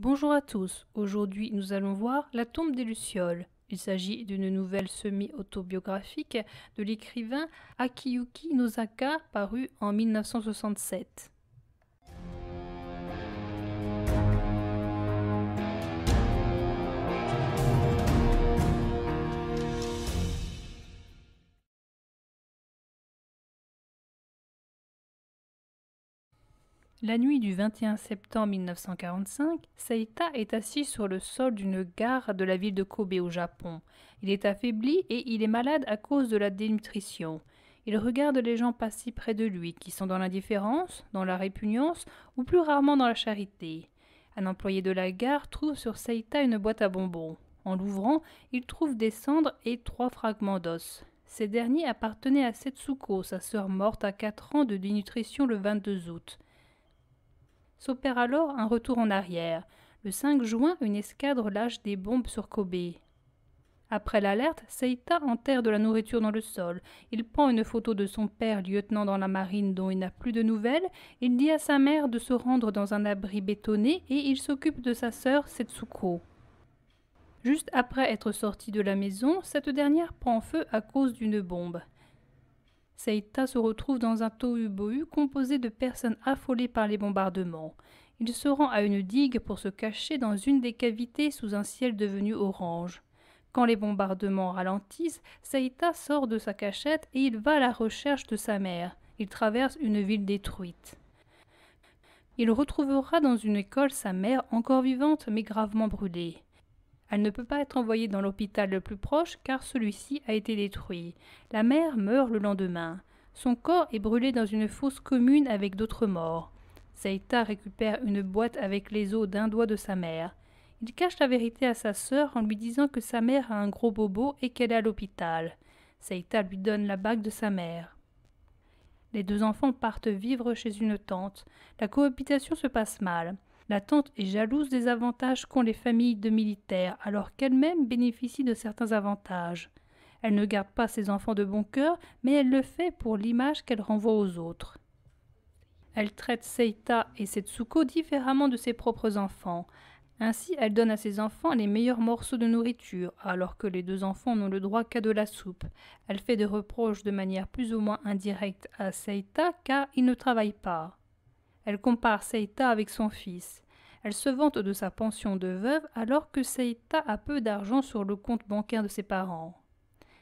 Bonjour à tous, aujourd'hui nous allons voir La tombe des Lucioles. Il s'agit d'une nouvelle semi-autobiographique de l'écrivain Akiyuki Nozaka parue en 1967. La nuit du 21 septembre 1945, Saïta est assis sur le sol d'une gare de la ville de Kobe au Japon. Il est affaibli et il est malade à cause de la dénutrition. Il regarde les gens passés près de lui qui sont dans l'indifférence, dans la répugnance ou plus rarement dans la charité. Un employé de la gare trouve sur Saïta une boîte à bonbons. En l'ouvrant, il trouve des cendres et trois fragments d'os. Ces derniers appartenaient à Setsuko, sa sœur morte à 4 ans de dénutrition le 22 août s'opère alors un retour en arrière. Le 5 juin, une escadre lâche des bombes sur Kobe. Après l'alerte, Seita enterre de la nourriture dans le sol. Il prend une photo de son père, lieutenant dans la marine dont il n'a plus de nouvelles. Il dit à sa mère de se rendre dans un abri bétonné et il s'occupe de sa sœur Setsuko. Juste après être sortie de la maison, cette dernière prend feu à cause d'une bombe. Saïta se retrouve dans un tohu-bohu composé de personnes affolées par les bombardements. Il se rend à une digue pour se cacher dans une des cavités sous un ciel devenu orange. Quand les bombardements ralentissent, Saïta sort de sa cachette et il va à la recherche de sa mère. Il traverse une ville détruite. Il retrouvera dans une école sa mère encore vivante mais gravement brûlée. Elle ne peut pas être envoyée dans l'hôpital le plus proche car celui-ci a été détruit. La mère meurt le lendemain. Son corps est brûlé dans une fosse commune avec d'autres morts. Saïta récupère une boîte avec les os d'un doigt de sa mère. Il cache la vérité à sa sœur en lui disant que sa mère a un gros bobo et qu'elle est à l'hôpital. Saïta lui donne la bague de sa mère. Les deux enfants partent vivre chez une tante. La cohabitation se passe mal. La tante est jalouse des avantages qu'ont les familles de militaires, alors qu'elle-même bénéficie de certains avantages. Elle ne garde pas ses enfants de bon cœur, mais elle le fait pour l'image qu'elle renvoie aux autres. Elle traite Seita et Setsuko différemment de ses propres enfants. Ainsi, elle donne à ses enfants les meilleurs morceaux de nourriture, alors que les deux enfants n'ont le droit qu'à de la soupe. Elle fait des reproches de manière plus ou moins indirecte à Seita car il ne travaille pas. Elle compare Seita avec son fils. Elle se vante de sa pension de veuve alors que Seita a peu d'argent sur le compte bancaire de ses parents.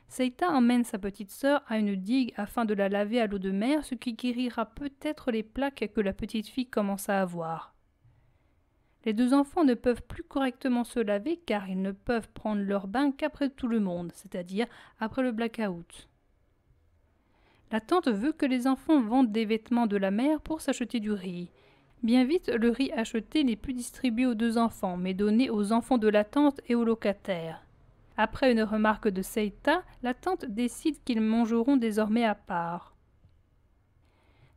Seita emmène sa petite sœur à une digue afin de la laver à l'eau de mer, ce qui guérira peut-être les plaques que la petite fille commence à avoir. Les deux enfants ne peuvent plus correctement se laver car ils ne peuvent prendre leur bain qu'après tout le monde, c'est-à-dire après le blackout. La tante veut que les enfants vendent des vêtements de la mère pour s'acheter du riz. Bien vite, le riz acheté n'est plus distribué aux deux enfants, mais donné aux enfants de la tante et aux locataires. Après une remarque de Seita, la tante décide qu'ils mangeront désormais à part.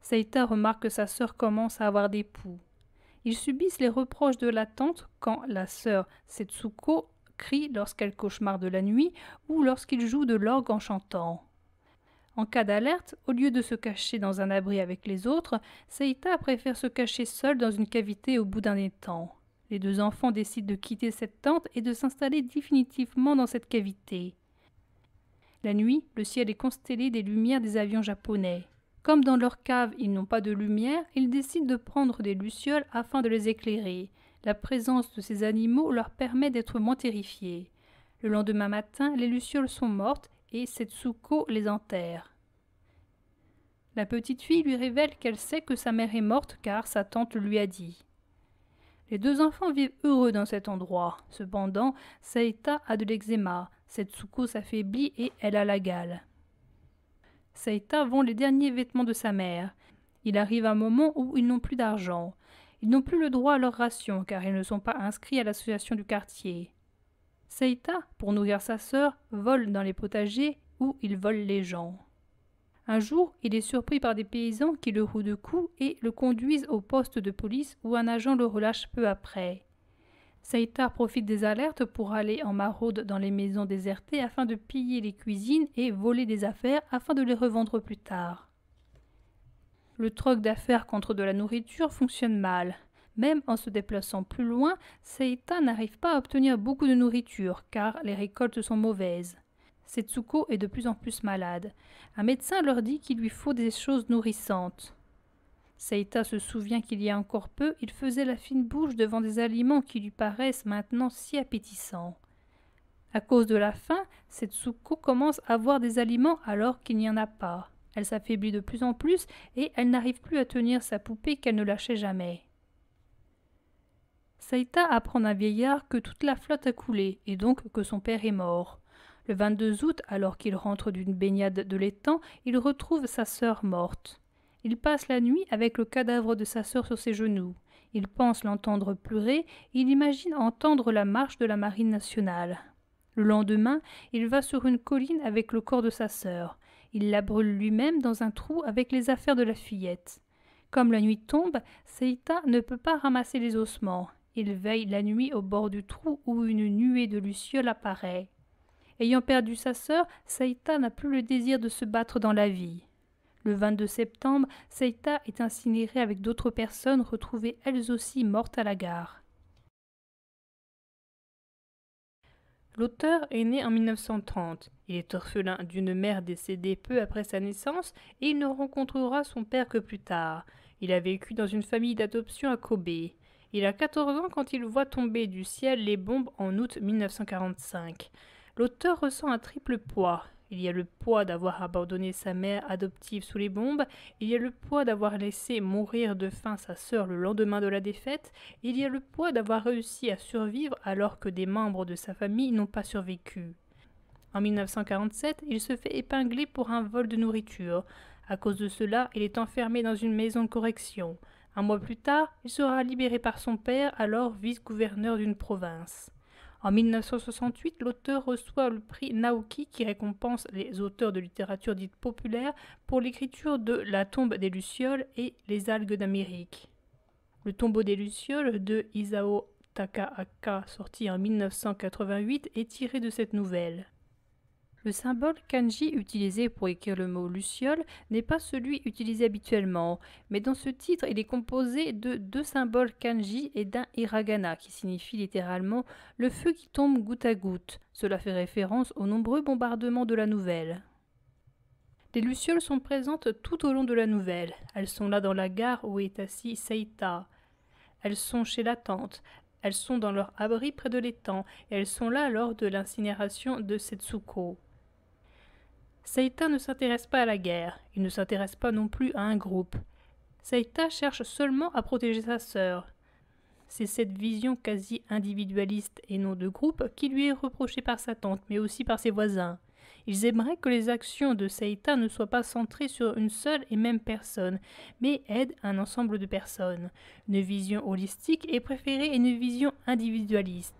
Seita remarque que sa sœur commence à avoir des poux. Ils subissent les reproches de la tante quand la sœur Setsuko crie lorsqu'elle cauchemar de la nuit ou lorsqu'il joue de l'orgue en chantant. En cas d'alerte, au lieu de se cacher dans un abri avec les autres, Seita préfère se cacher seule dans une cavité au bout d'un étang. Les deux enfants décident de quitter cette tente et de s'installer définitivement dans cette cavité. La nuit, le ciel est constellé des lumières des avions japonais. Comme dans leur cave, ils n'ont pas de lumière, ils décident de prendre des lucioles afin de les éclairer. La présence de ces animaux leur permet d'être moins terrifiés. Le lendemain matin, les lucioles sont mortes et Setsuko les enterre. La petite fille lui révèle qu'elle sait que sa mère est morte car sa tante lui a dit. Les deux enfants vivent heureux dans cet endroit. Cependant, Saïta a de l'eczéma, cette Setsuko s'affaiblit et elle a la gale. Saïta vend les derniers vêtements de sa mère. Il arrive un moment où ils n'ont plus d'argent. Ils n'ont plus le droit à leur ration car ils ne sont pas inscrits à l'association du quartier. Saïta, pour nourrir sa sœur, vole dans les potagers où il vole les gens. Un jour, il est surpris par des paysans qui le rouent de coups et le conduisent au poste de police où un agent le relâche peu après. Seita profite des alertes pour aller en maraude dans les maisons désertées afin de piller les cuisines et voler des affaires afin de les revendre plus tard. Le troc d'affaires contre de la nourriture fonctionne mal. Même en se déplaçant plus loin, Saïta n'arrive pas à obtenir beaucoup de nourriture car les récoltes sont mauvaises. Setsuko est de plus en plus malade. Un médecin leur dit qu'il lui faut des choses nourrissantes. Seita se souvient qu'il y a encore peu, il faisait la fine bouche devant des aliments qui lui paraissent maintenant si appétissants. À cause de la faim, Setsuko commence à voir des aliments alors qu'il n'y en a pas. Elle s'affaiblit de plus en plus et elle n'arrive plus à tenir sa poupée qu'elle ne lâchait jamais. Saïta apprend un vieillard que toute la flotte a coulé et donc que son père est mort. Le 22 août, alors qu'il rentre d'une baignade de l'étang, il retrouve sa sœur morte. Il passe la nuit avec le cadavre de sa sœur sur ses genoux. Il pense l'entendre pleurer, il imagine entendre la marche de la marine nationale. Le lendemain, il va sur une colline avec le corps de sa sœur. Il la brûle lui-même dans un trou avec les affaires de la fillette. Comme la nuit tombe, Seita ne peut pas ramasser les ossements. Il veille la nuit au bord du trou où une nuée de lucioles apparaît. Ayant perdu sa sœur, Saïta n'a plus le désir de se battre dans la vie. Le 22 septembre, Saïta est incinérée avec d'autres personnes retrouvées elles aussi mortes à la gare. L'auteur est né en 1930. Il est orphelin d'une mère décédée peu après sa naissance et il ne rencontrera son père que plus tard. Il a vécu dans une famille d'adoption à Kobe. Il a 14 ans quand il voit tomber du ciel les bombes en août 1945 l'auteur ressent un triple poids. Il y a le poids d'avoir abandonné sa mère adoptive sous les bombes, il y a le poids d'avoir laissé mourir de faim sa sœur le lendemain de la défaite, il y a le poids d'avoir réussi à survivre alors que des membres de sa famille n'ont pas survécu. En 1947, il se fait épingler pour un vol de nourriture. À cause de cela, il est enfermé dans une maison de correction. Un mois plus tard, il sera libéré par son père, alors vice-gouverneur d'une province. En 1968, l'auteur reçoit le prix Naoki qui récompense les auteurs de littérature dite populaire pour l'écriture de La tombe des Lucioles et Les algues d'Amérique. Le tombeau des Lucioles de Isao Takahaka, sorti en 1988, est tiré de cette nouvelle. Le symbole kanji utilisé pour écrire le mot luciole n'est pas celui utilisé habituellement, mais dans ce titre, il est composé de deux symboles kanji et d'un hiragana qui signifie littéralement le feu qui tombe goutte à goutte. Cela fait référence aux nombreux bombardements de la nouvelle. Les lucioles sont présentes tout au long de la nouvelle. Elles sont là dans la gare où est assis Seita. Elles sont chez la tante, elles sont dans leur abri près de l'étang elles sont là lors de l'incinération de Setsuko. Seita ne s'intéresse pas à la guerre, il ne s'intéresse pas non plus à un groupe. Seita cherche seulement à protéger sa sœur. C'est cette vision quasi individualiste et non de groupe qui lui est reprochée par sa tante, mais aussi par ses voisins. Ils aimeraient que les actions de Seita ne soient pas centrées sur une seule et même personne, mais aident un ensemble de personnes. Une vision holistique est préférée à une vision individualiste.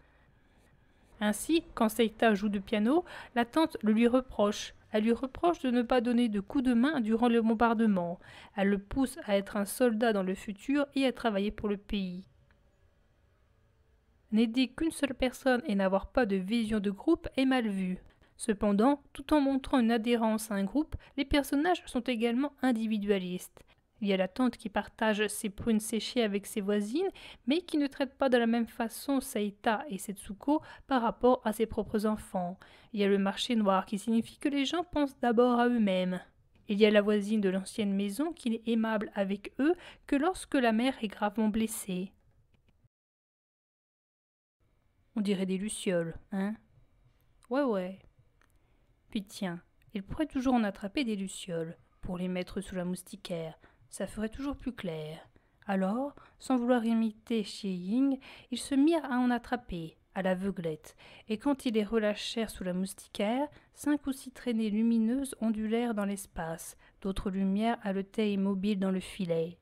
Ainsi, quand Seita joue de piano, la tante le lui reproche. Elle lui reproche de ne pas donner de coups de main durant le bombardement. Elle le pousse à être un soldat dans le futur et à travailler pour le pays. N'aider qu'une seule personne et n'avoir pas de vision de groupe est mal vu. Cependant, tout en montrant une adhérence à un groupe, les personnages sont également individualistes. Il y a la tante qui partage ses prunes séchées avec ses voisines, mais qui ne traite pas de la même façon Saïta et Setsuko par rapport à ses propres enfants. Il y a le marché noir qui signifie que les gens pensent d'abord à eux-mêmes. Il y a la voisine de l'ancienne maison qui n'est aimable avec eux que lorsque la mère est gravement blessée. On dirait des lucioles, hein Ouais, ouais. Puis tiens, il pourrait toujours en attraper des lucioles pour les mettre sous la moustiquaire. Ça ferait toujours plus clair. Alors, sans vouloir imiter Xie Ying, ils se mirent à en attraper, à l'aveuglette, et quand ils les relâchèrent sous la moustiquaire, cinq ou six traînées lumineuses ondulèrent dans l'espace, d'autres lumières haletaient immobiles dans le filet.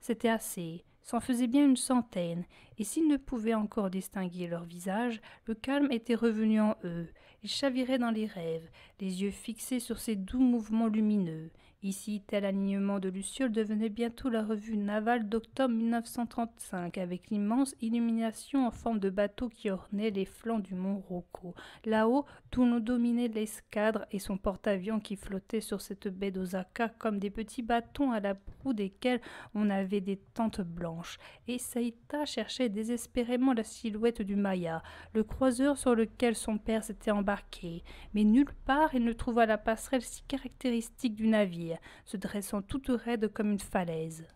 C'était assez, s'en faisait bien une centaine, et s'ils ne pouvaient encore distinguer leurs visages, le calme était revenu en eux. Ils chaviraient dans les rêves, les yeux fixés sur ces doux mouvements lumineux. Ici, tel alignement de lucioles devenait bientôt la revue navale d'octobre 1935, avec l'immense illumination en forme de bateau qui ornait les flancs du mont Rocco. Là-haut, tout nous dominait l'escadre et son porte-avions qui flottait sur cette baie d'Osaka comme des petits bâtons à la proue desquels on avait des tentes blanches. Et Saïta cherchait désespérément la silhouette du Maya, le croiseur sur lequel son père s'était embarqué, mais nulle part il ne trouva la passerelle si caractéristique du navire, se dressant toute raide comme une falaise.